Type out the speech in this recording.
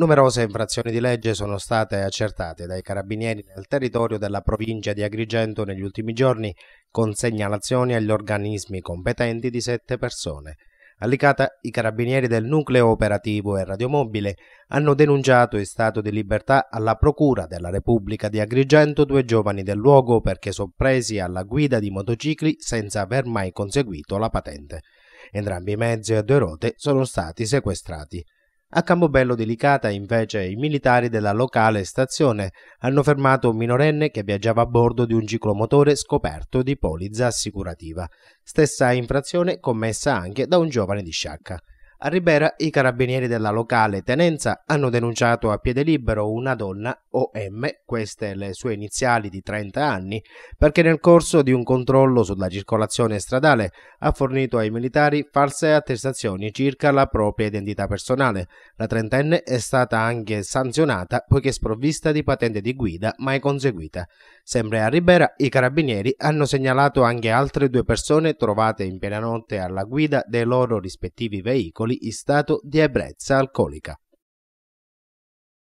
Numerose infrazioni di legge sono state accertate dai carabinieri nel territorio della provincia di Agrigento negli ultimi giorni, con segnalazioni agli organismi competenti di sette persone. Allicata, i carabinieri del nucleo operativo e radiomobile hanno denunciato in stato di libertà alla Procura della Repubblica di Agrigento due giovani del luogo perché soppresi alla guida di motocicli senza aver mai conseguito la patente. Entrambi i mezzi a due rote sono stati sequestrati. A Campobello Delicata invece i militari della locale stazione hanno fermato un minorenne che viaggiava a bordo di un ciclomotore scoperto di polizza assicurativa, stessa infrazione commessa anche da un giovane di Sciacca. A Ribera i carabinieri della locale tenenza hanno denunciato a piede libero una donna, OM, queste le sue iniziali di 30 anni, perché nel corso di un controllo sulla circolazione stradale ha fornito ai militari false attestazioni circa la propria identità personale. La trentenne è stata anche sanzionata poiché sprovvista di patente di guida mai conseguita. Sempre a Ribera i carabinieri hanno segnalato anche altre due persone trovate in piena notte alla guida dei loro rispettivi veicoli alcoli in stato di ebbrezza alcolica.